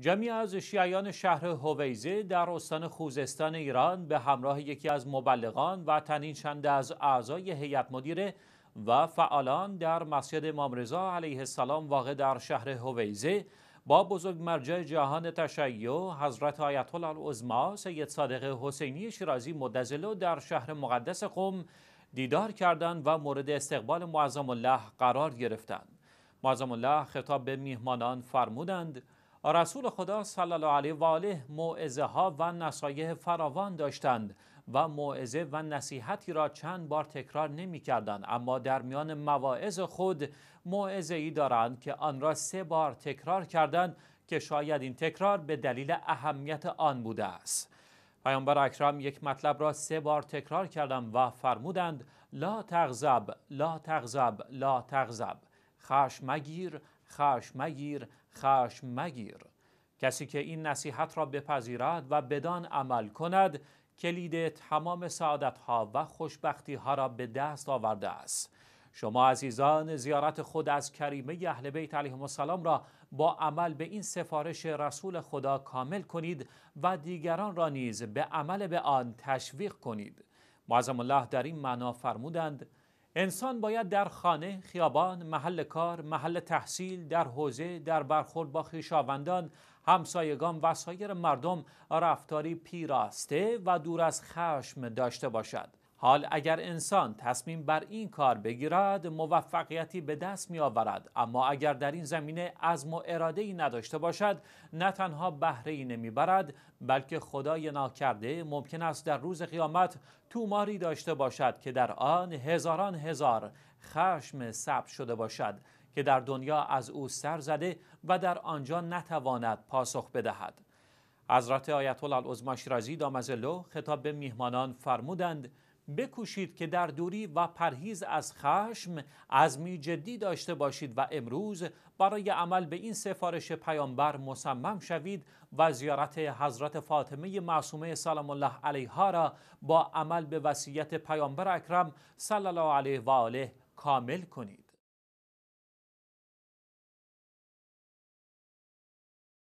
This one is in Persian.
جمعی از شیعیان شهر هویزه در استان خوزستان ایران به همراه یکی از مبلغان و تنین چند از اعضای هیئت مدیره و فعالان در مسجد امام رضا علیه السلام واقع در شهر هویزه با بزرگ مرجع جهان تشیع حضرت آیت الله العظما سید صادق حسینی شیرازی مدزلو در شهر مقدس قم دیدار کردند و مورد استقبال معظم الله قرار گرفتند معظم الله خطاب به میهمانان فرمودند رسول خدا صلی الله علیه و آله موعظه ها و نصایح فراوان داشتند و موعظه و نصیحتی را چند بار تکرار نمی کردند اما در میان مواعظ خود موعظه ای دارند که آن را سه بار تکرار کردند که شاید این تکرار به دلیل اهمیت آن بوده است پیامبر اکرم یک مطلب را سه بار تکرار کردند و فرمودند لا تغضب لا تغذب لا تغذب خشم مگیر خشم مگیر خشم مگیر کسی که این نصیحت را بپذیرد و بدان عمل کند کلید تمام سعادت ها و خوشبختی ها را به دست آورده است شما عزیزان زیارت خود از کریمه اهل بیت علیهم السلام را با عمل به این سفارش رسول خدا کامل کنید و دیگران را نیز به عمل به آن تشویق کنید معظم الله در این معنا فرمودند انسان باید در خانه، خیابان، محل کار، محل تحصیل، در حوزه، در برخورد با خویشاوندان، همسایگان و سایر مردم رفتاری پیراسته و دور از خشم داشته باشد. حال اگر انسان تصمیم بر این کار بگیرد موفقیتی به دست می آورد اما اگر در این زمینه عزم و اراده ای نداشته باشد نه تنها بهره ای نمی برد بلکه خدای ناکرده ممکن است در روز قیامت توماری داشته باشد که در آن هزاران هزار خشم ثبت شده باشد که در دنیا از او سر زده و در آنجا نتواند پاسخ بدهد حضرت آیت الله العظمی شیرازی دامزلو خطاب به میهمانان فرمودند بکوشید که در دوری و پرهیز از خشم می جدی داشته باشید و امروز برای عمل به این سفارش پیامبر مصمم شوید و زیارت حضرت فاطمه معصومه سلام الله علیها را با عمل به وصیت پیامبر اکرم صلی الله علیه و آله کامل کنید